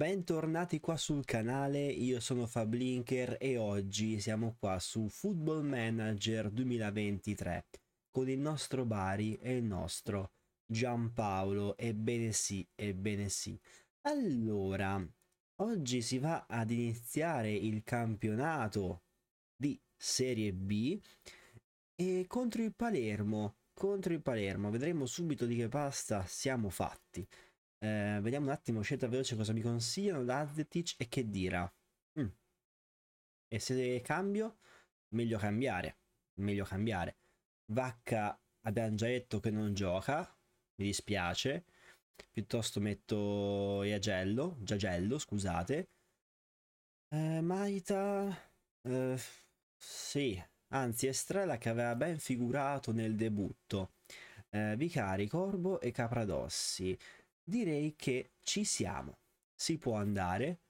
Bentornati qua sul canale, io sono Fablinker e oggi siamo qua su Football Manager 2023 con il nostro Bari e il nostro Giampaolo, ebbene sì, ebbene sì. Allora, oggi si va ad iniziare il campionato di Serie B e contro il Palermo, contro il Palermo, vedremo subito di che pasta siamo fatti. Eh, vediamo un attimo, scelta veloce cosa mi consigliano, Lazetic e Kedira. Mm. E se cambio, meglio cambiare, meglio cambiare. Vacca abbiamo già detto che non gioca, mi dispiace. Piuttosto metto Iagello, Giagello, scusate. Eh, Maita... Eh, sì, anzi Estrella che aveva ben figurato nel debutto. Eh, Vicari, Corbo e Capradossi direi che ci siamo. Si può andare.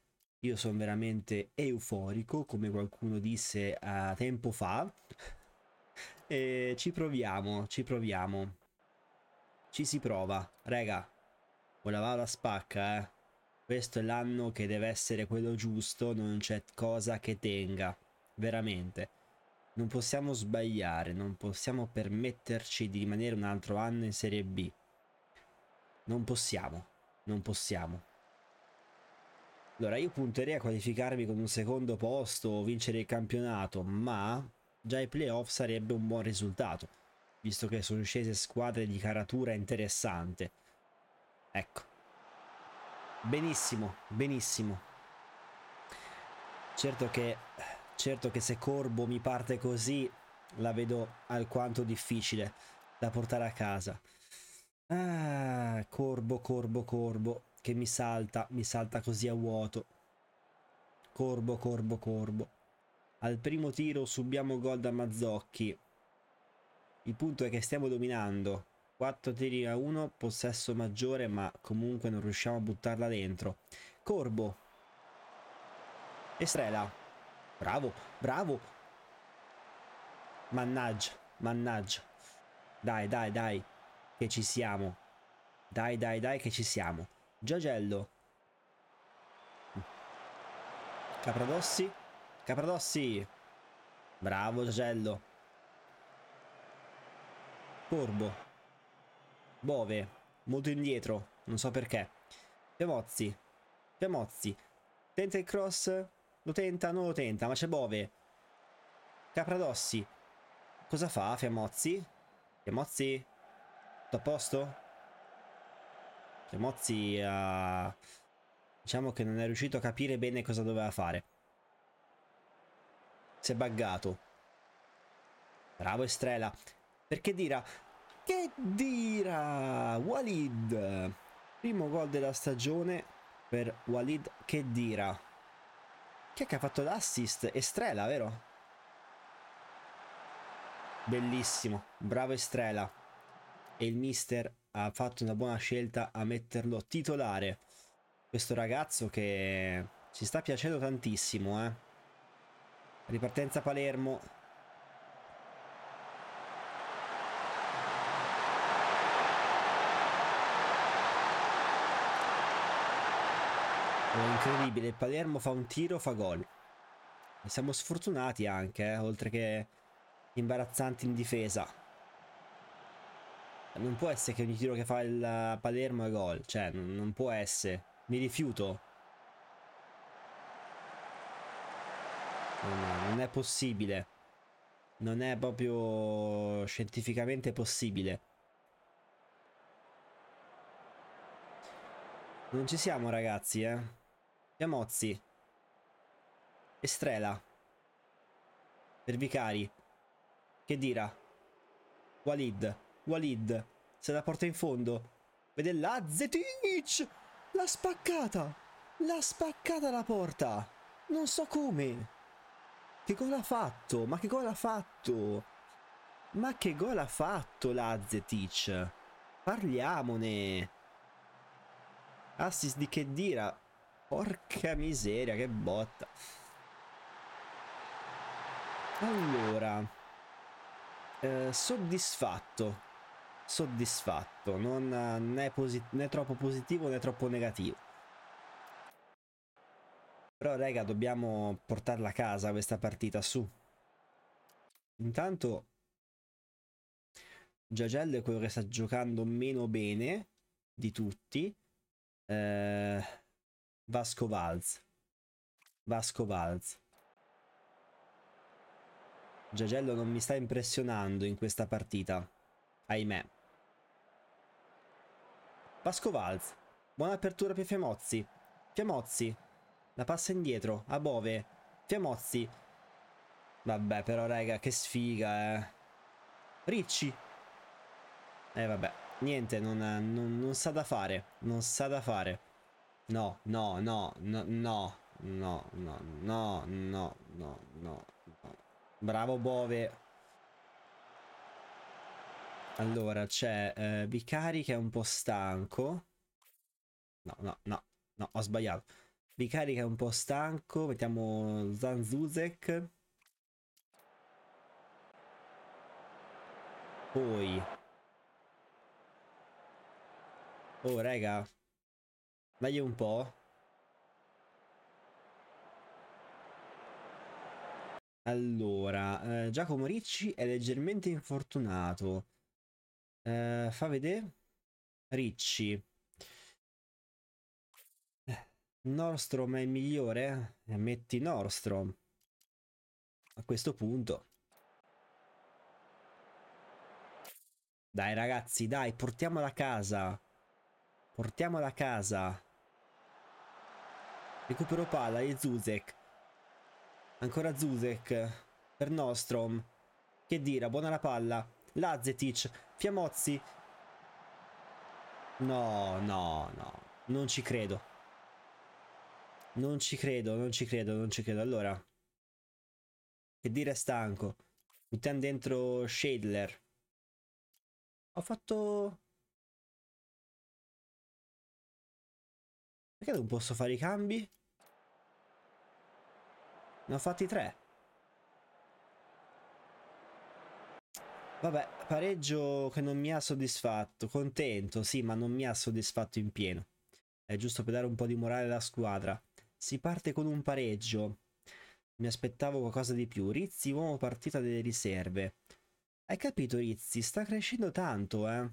Io sono veramente euforico, come qualcuno disse a eh, tempo fa. E ci proviamo, ci proviamo. Ci si prova. Raga, Volavada spacca, eh. Questo è l'anno che deve essere quello giusto, non c'è cosa che tenga. Veramente. Non possiamo sbagliare, non possiamo permetterci di rimanere un altro anno in Serie B. Non possiamo. Non possiamo. Allora, io punterei a qualificarmi con un secondo posto o vincere il campionato, ma già ai playoff sarebbe un buon risultato, visto che sono scese squadre di caratura interessante. Ecco. Benissimo, benissimo. Certo che, certo che se Corbo mi parte così, la vedo alquanto difficile da portare a casa. Ah, corbo, corbo, corbo, che mi salta, mi salta così a vuoto. Corbo, corbo, corbo. Al primo tiro subiamo gol da Mazzocchi. Il punto è che stiamo dominando. 4 tiri a 1, possesso maggiore, ma comunque non riusciamo a buttarla dentro. Corbo. Estrella. Bravo, bravo. Mannaggia, mannaggia. Dai, dai, dai. Che ci siamo. Dai, dai, dai, che ci siamo. Giagello. Capradossi. Capradossi. Bravo, Giagello. Corbo. Bove. Molto indietro. Non so perché. Pemozzi. Pemozzi. Tenta il cross. Lo tenta, non lo tenta, ma c'è Bove. Capradossi. Cosa fa Fiammozzi? Fiammozzi? Tutto a posto? Che Mozzi ha... Eh, diciamo che non è riuscito a capire bene cosa doveva fare. Si è buggato. Bravo Estrella. Perché Dira? Che Dira! Walid! Primo gol della stagione per Walid Che Dira. Chi è che ha fatto l'assist? Estrella, vero? Bellissimo. Bravo Estrella e il mister ha fatto una buona scelta a metterlo titolare. Questo ragazzo che ci sta piacendo tantissimo, eh. Ripartenza Palermo. È oh, incredibile, Palermo fa un tiro, fa gol. E siamo sfortunati anche, eh, oltre che imbarazzanti in difesa. Non può essere che ogni tiro che fa il Palermo è gol. Cioè, non può essere. Mi rifiuto. No, non è possibile. Non è proprio scientificamente possibile. Non ci siamo ragazzi, eh. Chiamozzi. Estrela. Per Vicari. Che dirà? Walid. Walid se la porta in fondo. Vede la Zetic! L'ha spaccata! L'ha spaccata la porta! Non so come! Che gol ha fatto? Ma che gol ha fatto? Ma che gol ha fatto Lazetic? Parliamone! Assist di Kedira. Porca miseria, che botta. Allora, eh, soddisfatto soddisfatto, non né, posi- né troppo positivo né troppo negativo. Però raga, dobbiamo portarla a casa questa partita, su. Intanto Giagello è quello che sta giocando meno bene di tutti. Eh, Vasco Valz. Vasco Valz. Giagello non mi sta impressionando in questa partita. Ahimè. Vasco Valls. Buona apertura per Fiamozzi. Fiamozzi. La passa indietro. A Bove. Fiamozzi. Vabbè, però, raga, che sfiga, eh. Ricci. Eh, vabbè. Niente, non, non, non sa da fare. Non sa da fare. No, no, no, no, no, no, no, no, no, no, no. Bravo Bove. Allora c'è eh, Vicari che è un po' stanco. No, no, no, no, ho sbagliato. Vicari che è un po' stanco. Mettiamo Zanzuzek. Poi. Oh, raga. Dagli un po'. Allora, eh, Giacomo Ricci è leggermente infortunato. Uh, fa vedere Ricci. Eh, Nordstrom è il migliore? Eh, metti Nordstrom. A questo punto. Dai ragazzi, dai, portiamola a casa. Portiamola a casa. Recupero palla e Zuzek. Ancora Zuzek per Nordstrom. Che dira, buona la palla. Lazzetic, Fiamozzi. No, no, no, non ci credo. Non ci credo, non ci credo, non ci credo. Allora, che dire stanco. Mettiamo dentro Shadler. Ho fatto... Perché non posso fare i cambi? Ne ho fatti tre. Vabbè, pareggio che non mi ha soddisfatto, contento, sì, ma non mi ha soddisfatto in pieno. È giusto per dare un po' di morale alla squadra. Si parte con un pareggio. Mi aspettavo qualcosa di più. Rizzi, uomo partita delle riserve. Hai capito, Rizzi? Sta crescendo tanto, eh.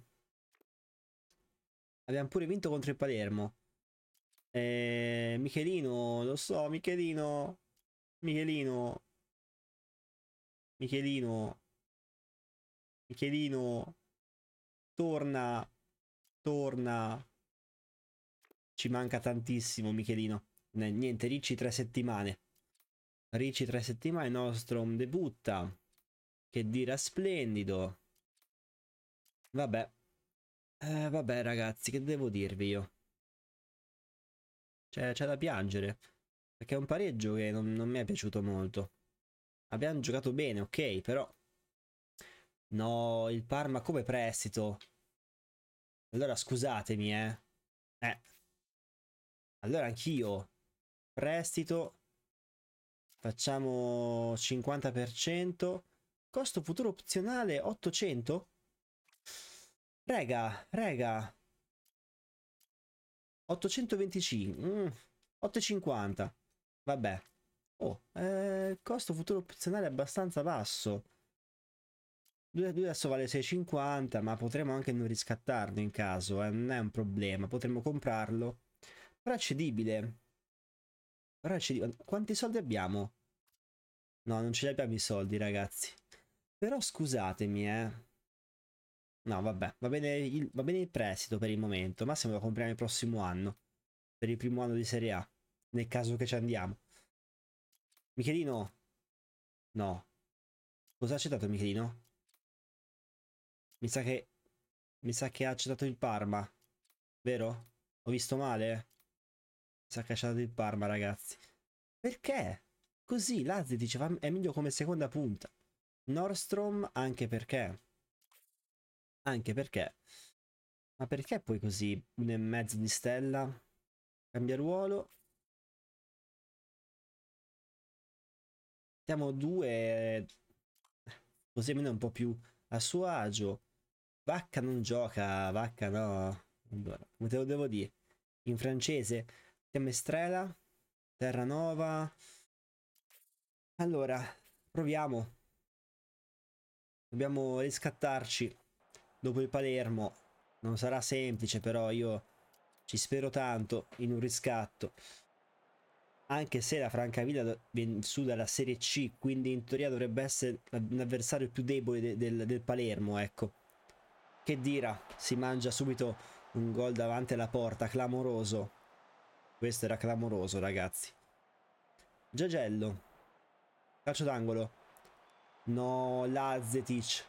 Abbiamo pure vinto contro il Palermo. Eh, Michelino, lo so, Michelino. Michelino. Michelino. Michelino torna, torna, ci manca tantissimo Michelino, niente, Ricci tre settimane, Ricci tre settimane, Nostrom debutta, che dira splendido, vabbè, eh, vabbè ragazzi, che devo dirvi io? Cioè, c'è da piangere, perché è un pareggio che non, non mi è piaciuto molto. Abbiamo giocato bene, ok, però No, il Parma come prestito? Allora scusatemi, eh. Eh. Allora anch'io. Prestito. Facciamo 50%. Costo futuro opzionale 800? Rega, rega. 825. Mm, 850. Vabbè. Oh, eh, costo futuro opzionale abbastanza basso. Lui, 2 adesso vale 6,50, ma potremmo anche non riscattarlo in caso, eh, non è un problema, potremmo comprarlo. Però è cedibile. Però è cedibile. Quanti soldi abbiamo? No, non ce li abbiamo i soldi, ragazzi. Però scusatemi, eh. No, vabbè, va bene, il, va bene il prestito per il momento, massimo lo compriamo il prossimo anno, per il primo anno di Serie A, nel caso che ci andiamo. Michelino? No. Cosa ha accettato Michelino? Mi sa che... Mi sa che ha accettato il Parma. Vero? Ho visto male? Mi sa che ha accettato il Parma, ragazzi. Perché? Così Lazzi diceva è meglio come seconda punta. Nordstrom anche perché. Anche perché. Ma perché poi così un e mezzo di stella? Cambia ruolo. Siamo due. Così almeno un po' più a suo agio. Vacca non gioca, vacca no. Allora, come te lo devo dire? In francese, Temestrela, Terranova. Allora, proviamo. Dobbiamo riscattarci dopo il Palermo. Non sarà semplice, però io ci spero tanto in un riscatto. Anche se la Francavilla viene su dalla Serie C, quindi in teoria dovrebbe essere l'avversario più debole de- del-, del Palermo, ecco. Che dira, si mangia subito un gol davanti alla porta, clamoroso. Questo era clamoroso, ragazzi. Giagello. Calcio d'angolo. No, Lazzetic.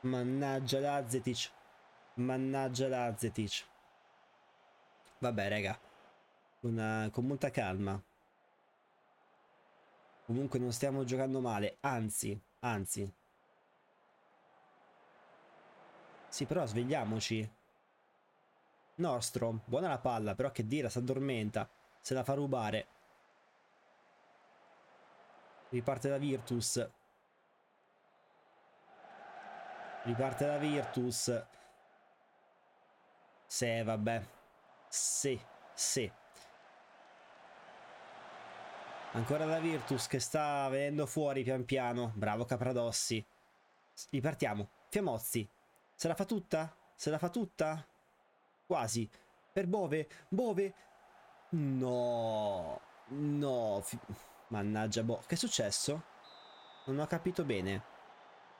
Mannaggia Lazzetic. Mannaggia Lazzetic. Vabbè, raga. Una, eh, con molta calma. Comunque non stiamo giocando male, anzi, anzi, Sì, però svegliamoci. Nostro, buona la palla, però che dire, si addormenta. Se la fa rubare. Riparte da Virtus. Riparte da Virtus. Se, vabbè. Se, se. Ancora la Virtus che sta venendo fuori pian piano. Bravo Capradossi. Ripartiamo. Fiamozzi. Se la fa tutta? Se la fa tutta? Quasi. Per Bove. Bove. No. No. Mannaggia, Bo. Che è successo? Non ho capito bene.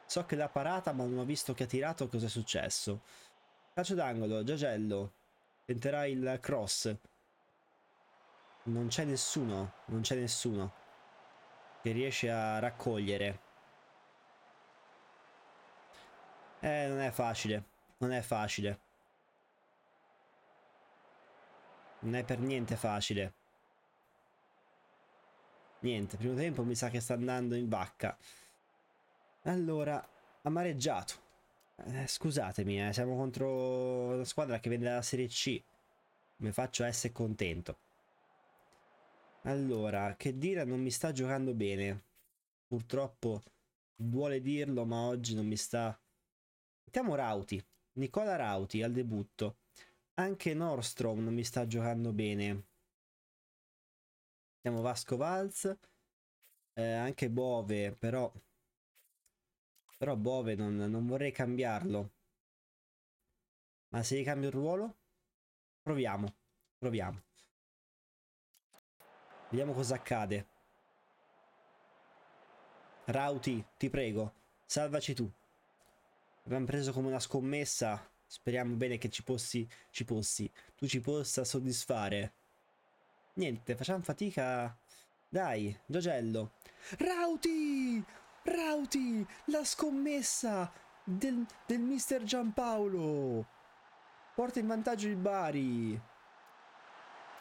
So che l'ha parata, ma non ho visto che ha tirato. Cosa è successo? Calcio d'angolo. Giagello. Tenterà il cross. Non c'è nessuno. Non c'è nessuno. Che riesce a raccogliere. Eh, non è facile. Non è facile. Non è per niente facile. Niente, primo tempo mi sa che sta andando in vacca. Allora, amareggiato. Eh, scusatemi, eh, siamo contro una squadra che vende la Serie C. Come faccio a essere contento. Allora, che dire, non mi sta giocando bene. Purtroppo, vuole dirlo, ma oggi non mi sta Mettiamo Rauti, Nicola Rauti al debutto. Anche Nordstrom non mi sta giocando bene. Mettiamo Vasco Valz, eh, anche Bove, però... Però Bove non, non vorrei cambiarlo. Ma se cambio il ruolo? Proviamo, proviamo. Vediamo cosa accade. Rauti, ti prego, salvaci tu. Abbiamo preso come una scommessa. Speriamo bene che ci possi, ci possi, tu ci possa soddisfare. Niente, facciamo fatica. Dai, Giogello. Rauti! Rauti! La scommessa del, del mister Giampaolo! Porta in vantaggio il Bari.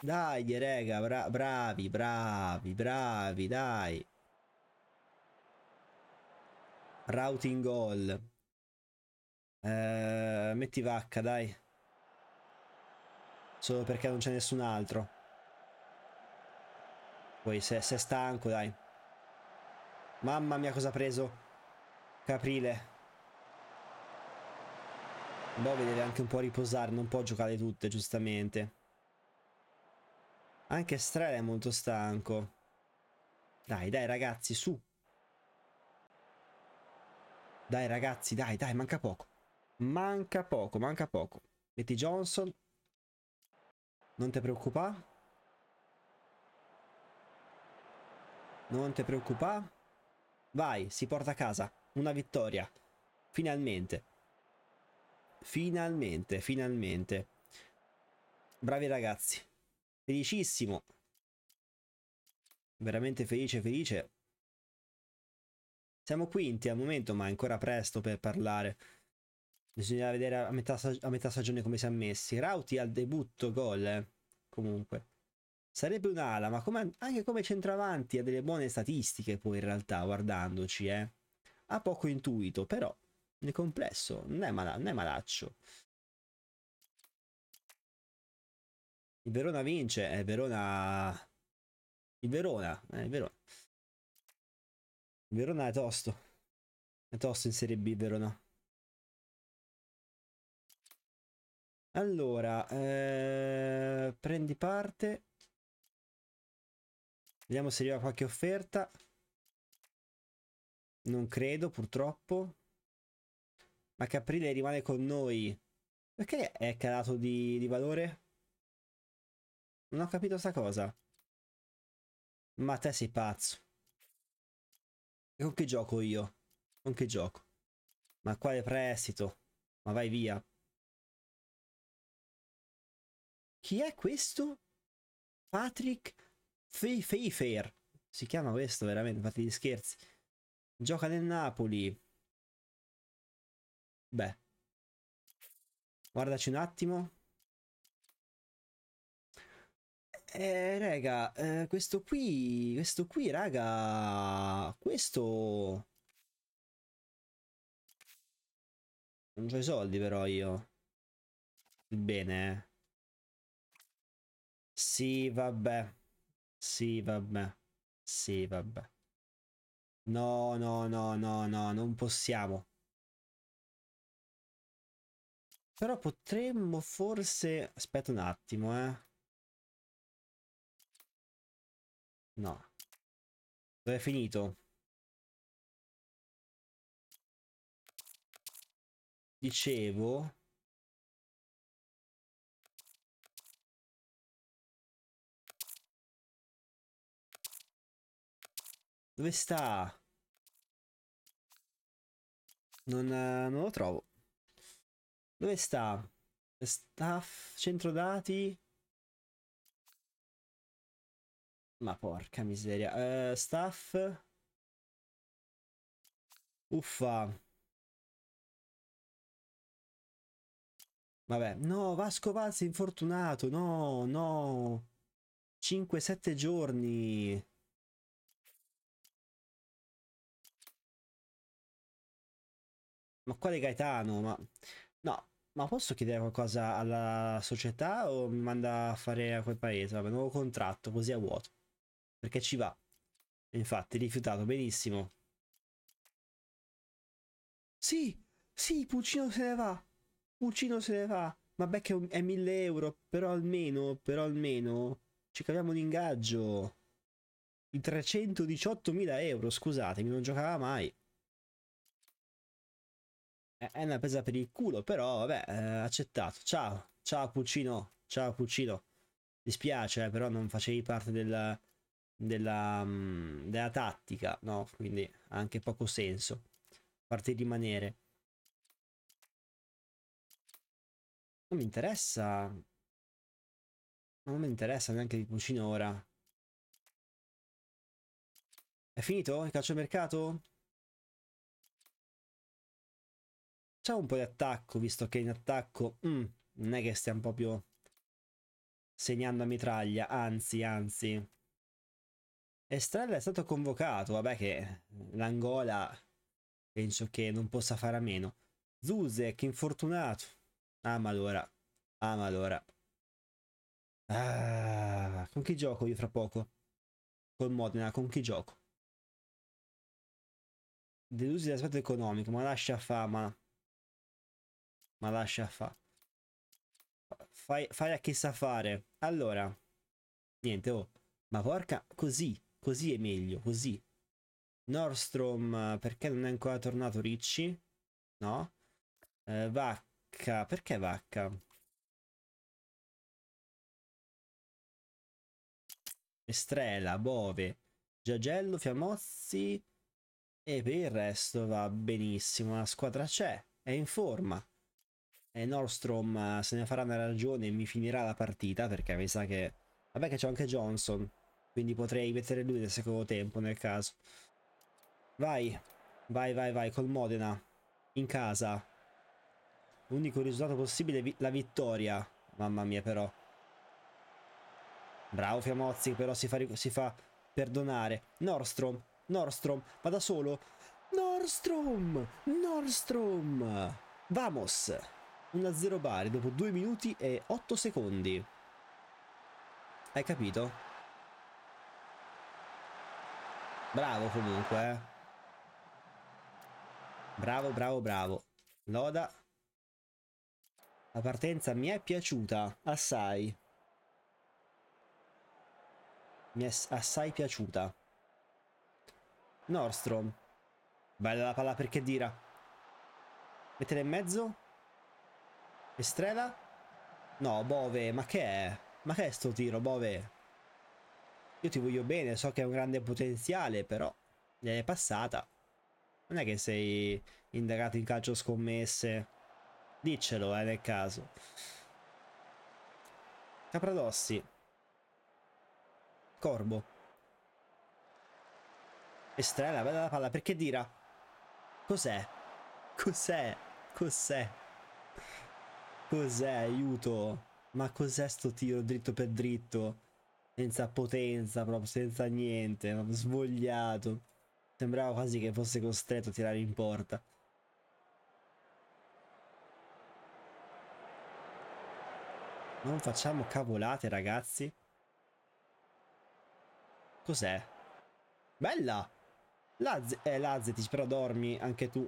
Dai, rega, bra bravi, bravi, bravi, dai. Routing goal. Eh, metti vacca, dai. Solo perché non c'è nessun altro. Poi se, è stanco, dai. Mamma mia cosa ha preso. Caprile. Bove deve anche un po' riposare, non può giocare tutte, giustamente. Anche Strela è molto stanco. Dai, dai ragazzi, su. Dai ragazzi, dai, dai, manca poco. Manca poco, manca poco. Metti Johnson. Non ti preoccupare. Non ti preoccupare. Vai, si porta a casa. Una vittoria. Finalmente. Finalmente, finalmente. Bravi ragazzi. Felicissimo. Veramente felice, felice. Siamo quinti al momento, ma è ancora presto per parlare. Bisogna vedere a metà, a metà stagione come si è messi. Rauti al debutto gol. Eh, comunque. Sarebbe un'ala, ma come, anche come centravanti ha delle buone statistiche poi in realtà, guardandoci, eh. Ha poco intuito, però nel complesso non è, mala- non è malaccio. Il Verona vince, eh, Verona... Il Verona, eh, il Verona. Il Verona è tosto. È tosto in Serie B, Verona. Allora, eh, prendi parte. Vediamo se arriva qualche offerta. Non credo, purtroppo. Ma Caprile rimane con noi. Perché è calato di, di valore? Non ho capito sta cosa. Ma te sei pazzo. E con che gioco io? Con che gioco? Ma quale prestito? Ma vai via. Chi è questo? Patrick Pfeiffer. Si chiama questo veramente, fate gli scherzi. Gioca nel Napoli. Beh. Guardaci un attimo. Eh, raga, eh, questo qui, questo qui, raga, questo... Non ho i soldi però io. Bene, eh. Sì, vabbè. Sì, vabbè. Sì, vabbè. No, no, no, no, no, non possiamo. Però potremmo forse... Aspetta un attimo, eh. No. Dove è finito? dicevo Dove sta? Non, eh, non lo trovo. Dove sta? Staff, centro dati. Ma porca miseria. Uh, staff. Uffa. Vabbè, no, Vasco Pazzi infortunato, no, no. 5-7 giorni. ma quale Gaetano? Ma... No, ma posso chiedere qualcosa alla società o mi manda a fare a quel paese? Vabbè, nuovo contratto, così a vuoto. Perché ci va. Infatti, rifiutato, benissimo. Sì, sì, Puccino se ne va. Puccino se ne va. Vabbè che è 1000 euro, però almeno, però almeno, ci caviamo l'ingaggio. I 318.000 euro, scusatemi, non giocava mai. Eh, è una presa per il culo, però vabbè, eh, accettato. Ciao, ciao Cucino, ciao Cucino. Dispiace, eh, però non facevi parte della, della, mm, della tattica, no? Quindi ha anche poco senso. Farti rimanere. Non mi interessa. Non mi interessa neanche di Cucino ora. È finito il calciomercato? facciamo un po' di attacco, visto che in attacco mm, non è che stiamo proprio segnando a mitraglia, anzi, anzi. Estrella è stato convocato, vabbè che l'Angola penso che non possa fare a meno. Zuzek, infortunato. Ah, ma allora. Ah, ma allora. Ah, con chi gioco io fra poco? Col Modena, con chi gioco? Delusi dall'aspetto economico, ma lascia fama. Ma lascia fa. Fai, fai a che sa fare. Allora. Niente, oh. Ma porca, così. Così è meglio, così. Nordstrom, perché non è ancora tornato Ricci? No. Eh, vacca, perché vacca? Estrella, Bove, Giagello, Fiamozzi e per il resto va benissimo, la squadra c'è, è in forma e eh, Nordstrom eh, se ne farà una ragione e mi finirà la partita perché mi sa che... Vabbè che c'è anche Johnson, quindi potrei mettere lui nel secondo tempo nel caso. Vai, vai, vai, vai, col Modena, in casa. L'unico risultato possibile è la vittoria. Mamma mia però. Bravo Fiamozzi, però si fa, si fa perdonare. Nordstrom, Nordstrom, va da solo. Nordstrom, Nordstrom. Vamos. 1-0 Bari dopo 2 minuti e 8 secondi. Hai capito? Bravo comunque, eh. Bravo, bravo, bravo. Loda. La partenza mi è piaciuta, assai. Mi è assai piaciuta. Nordstrom. Bella la palla perché dira. Mettere in mezzo. Estrella? No, Bove, ma che è? Ma che è sto tiro, Bove? Io ti voglio bene, so che hai un grande potenziale, però gliel'hai passata. Non è che sei indagato in calcio scommesse. Diccelo, eh, nel caso. Capradossi. Corbo. Estrella, bella la palla, perché dira? Cos'è? Cos'è? Cos'è? Cos'è, aiuto? Ma cos'è sto tiro dritto per dritto? Senza potenza proprio, senza niente, svogliato. Sembrava quasi che fosse costretto a tirare in porta. Non facciamo cavolate, ragazzi. Cos'è? Bella! Laz eh, però dormi anche tu.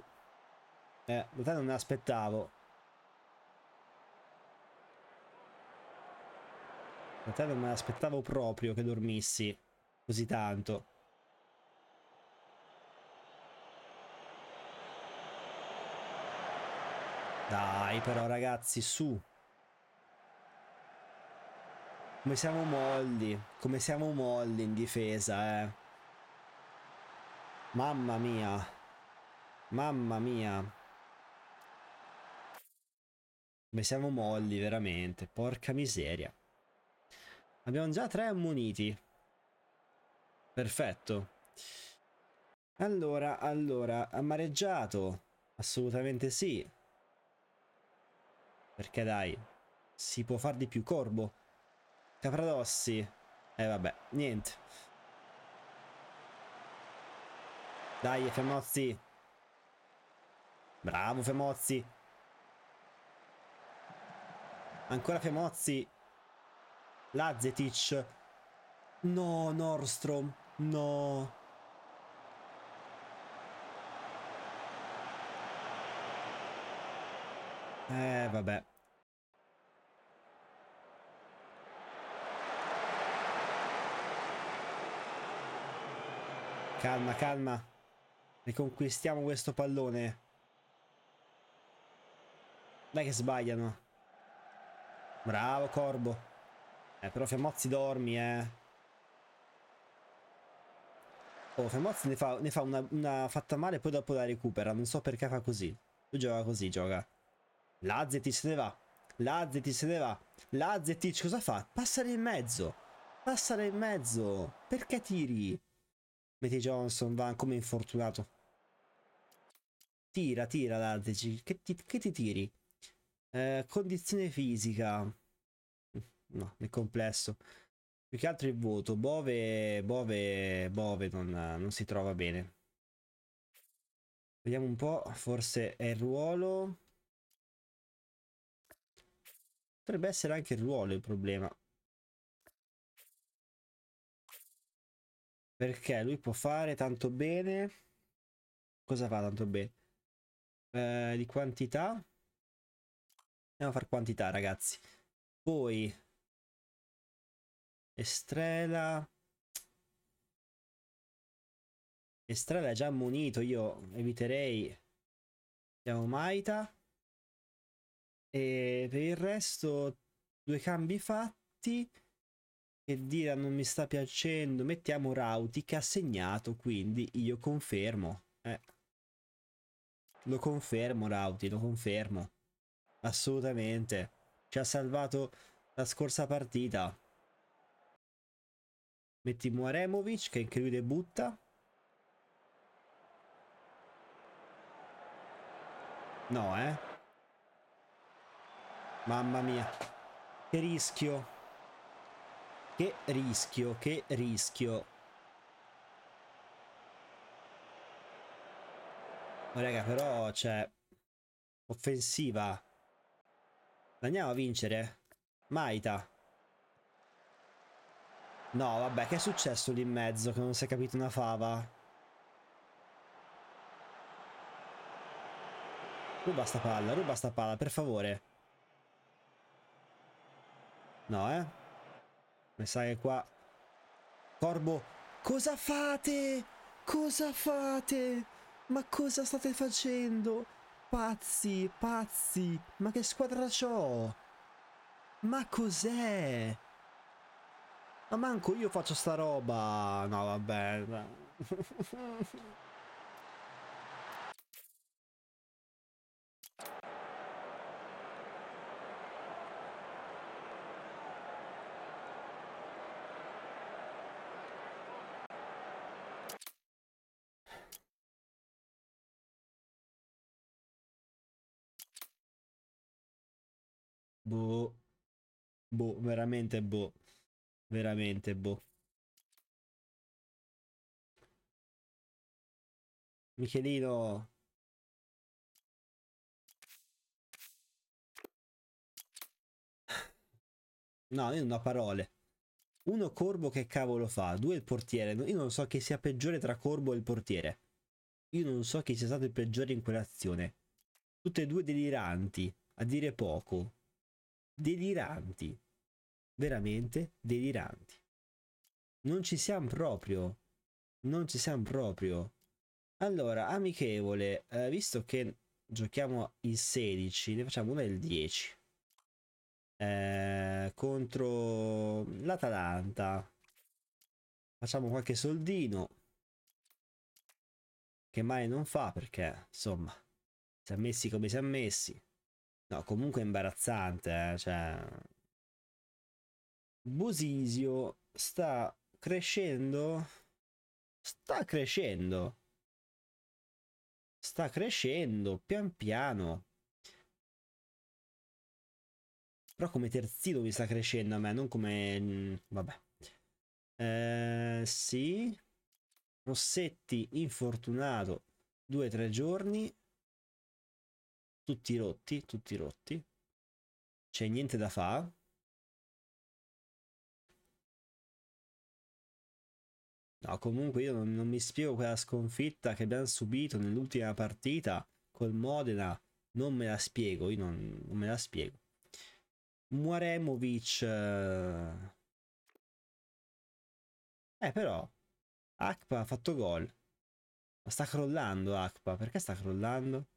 Eh, da te non me l'aspettavo. In te non me l'aspettavo proprio che dormissi così tanto. Dai però ragazzi, su. Come siamo molli, come siamo molli in difesa, eh. Mamma mia. Mamma mia. Come siamo molli veramente, porca miseria. Abbiamo già tre ammoniti. Perfetto. Allora, allora, amareggiato. Assolutamente sì. Perché dai, si può far di più. Corbo. Capradossi. Eh vabbè, niente. Dai, Femozzi. Bravo, Femozzi. Ancora Femozzi. Lazetic. No, Nordstrom. No. Eh, vabbè. Calma, calma. Riconquistiamo questo pallone. Dai che sbagliano. Bravo Corbo. Eh, però Fiammozzi dormi, eh. Oh, Fiammozzi ne fa, ne fa una, una, fatta male e poi dopo la recupera. Non so perché fa così. Tu gioca così, gioca. Lazzetic se ne va. Lazzetic se ne va. Lazzetic cosa fa? Passare in mezzo. Passare in mezzo. Perché tiri? Metti Johnson, va come infortunato. Tira, tira Lazzetic. Che ti, che ti tiri? Eh, condizione fisica no, nel complesso. Più che altro il voto, Bove, Bove, Bove non, non si trova bene. Vediamo un po', forse è il ruolo. Potrebbe essere anche il ruolo il problema. Perché lui può fare tanto bene. Cosa fa tanto bene? Eh, di quantità. Andiamo a fare quantità, ragazzi. Poi Estrella. Estrela è già munito, io eviterei. Siamo Maita. E per il resto due cambi fatti. Che Dira non mi sta piacendo. Mettiamo Rauti che ha segnato, quindi io confermo. Eh. Lo confermo Rauti, lo confermo. Assolutamente. Ci ha salvato la scorsa partita. Mettiamo Aremovic che anche lui debutta. No, eh. Mamma mia. Che rischio. Che rischio, che rischio. Oh, raga, però, cioè... Offensiva. Andiamo a vincere. Maita. No, vabbè, che è successo lì in mezzo che non si è capito una fava? Ruba sta palla, ruba sta palla, per favore. No, eh? Mi sa che qua... Corbo, cosa fate? Cosa fate? Ma cosa state facendo? Pazzi, pazzi, ma che squadra c'ho? Ma cos'è? Ma manco io faccio sta roba. No, vabbè. boh. Boh, veramente boh veramente, boh. Michelino. No, io non ho parole. Uno Corbo che cavolo fa, due il portiere. Io non so chi sia peggiore tra Corbo e il portiere. Io non so chi sia stato il peggiore in quell'azione. Tutte e due deliranti, a dire poco. Deliranti veramente deliranti. Non ci siamo proprio. Non ci siamo proprio. Allora, amichevole, eh, visto che giochiamo in 16, ne facciamo una del 10. Eh, contro l'Atalanta. Facciamo qualche soldino. Che mai non fa perché, insomma, si è messi come si è messi. No, comunque è imbarazzante, eh? cioè, Busisio sta crescendo. Sta crescendo. Sta crescendo pian piano. Però come terzino mi sta crescendo a me, non come... Mm, vabbè. Eh, sì. Rossetti infortunato. Due tre giorni. Tutti rotti, tutti rotti. C'è niente da fare. No, comunque io non, non mi spiego quella sconfitta che abbiamo subito nell'ultima partita col Modena. Non me la spiego, io non, non me la spiego. Muaremovic... Eh, eh però, Akpa ha fatto gol. Ma sta crollando Akpa, perché sta crollando?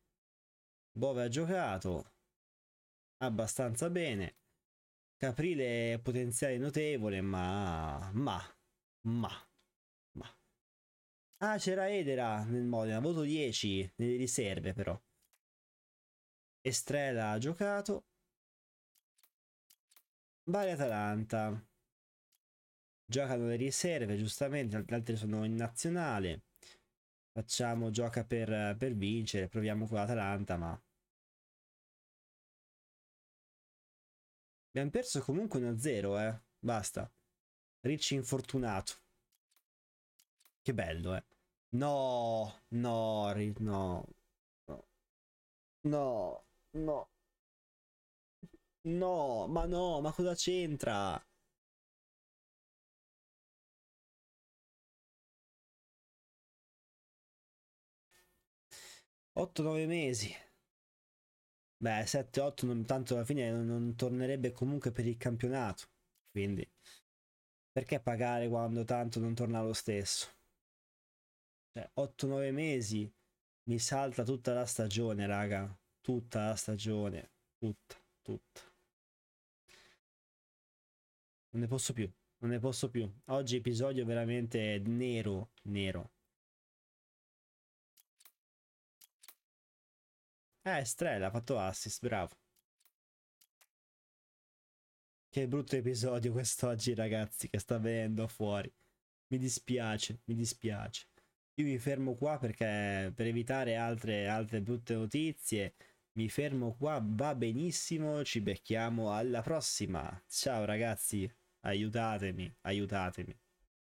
Bove ha giocato abbastanza bene. Caprile è potenziale notevole, ma... ma... ma... Ah, c'era Edera nel Modena, voto 10 nelle riserve però. Estrella ha giocato. Bari Atalanta. Giocano le riserve, giustamente, gli altri sono in nazionale. Facciamo gioca per, per vincere, proviamo con l'Atalanta, ma... Abbiamo perso comunque 1-0, eh. Basta. Ricci infortunato. Che bello, eh. No, no, no. No, no. No, ma no, ma cosa c'entra? Otto, nove mesi. Beh, 7-8 tanto alla fine non, non tornerebbe comunque per il campionato. Quindi, perché pagare quando tanto non torna lo stesso? cioè, 8-9 mesi mi salta tutta la stagione, raga. Tutta la stagione. Tutta, tutta. Non ne posso più, non ne posso più. Oggi episodio veramente nero, nero. Eh, Strella ha fatto assist, bravo. Che brutto episodio quest'oggi, ragazzi, che sta venendo fuori. Mi dispiace, mi dispiace. Io mi fermo qua perché per evitare altre, altre brutte notizie. Mi fermo qua, va benissimo, ci becchiamo alla prossima. Ciao ragazzi, aiutatemi, aiutatemi.